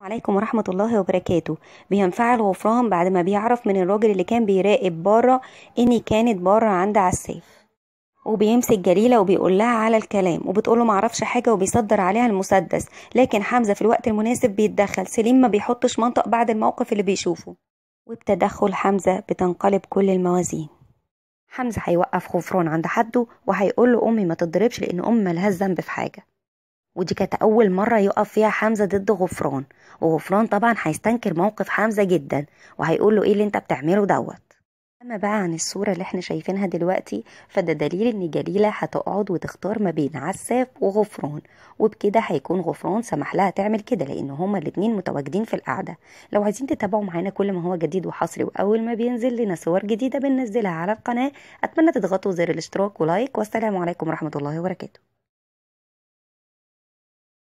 عليكم ورحمة الله وبركاته بينفعل غفران بعد ما بيعرف من الراجل اللي كان بيراقب بره اني كانت بره عند عساف وبيمسك جليلة وبيقول لها على الكلام وبتقوله معرفش حاجة وبيصدر عليها المسدس لكن حمزة في الوقت المناسب بيتدخل سليم ما بيحطش منطق بعد الموقف اللي بيشوفه وبتدخل حمزة بتنقلب كل الموازين حمزة هيوقف غفران عند حده وهيقول له أمي ما تضربش لأن أمي ملهاش ذنب في حاجة ودي كانت أول مرة يقف فيها حمزة ضد غفران وغفران طبعا هيستنكر موقف حمزة جدا وهيقول له إيه اللي أنت بتعمله دوت أما بقى عن الصورة اللي احنا شايفينها دلوقتي فده دليل إن جليلة هتقعد وتختار ما بين عساف وغفران وبكده هيكون غفران سمح لها تعمل كده لأن هما الاتنين متواجدين في القعدة لو عايزين تتابعوا معانا كل ما هو جديد وحصري وأول ما بينزل لنا صور جديدة بننزلها على القناة أتمنى تضغطوا زر الاشتراك ولايك والسلام عليكم ورحمة الله وبركاته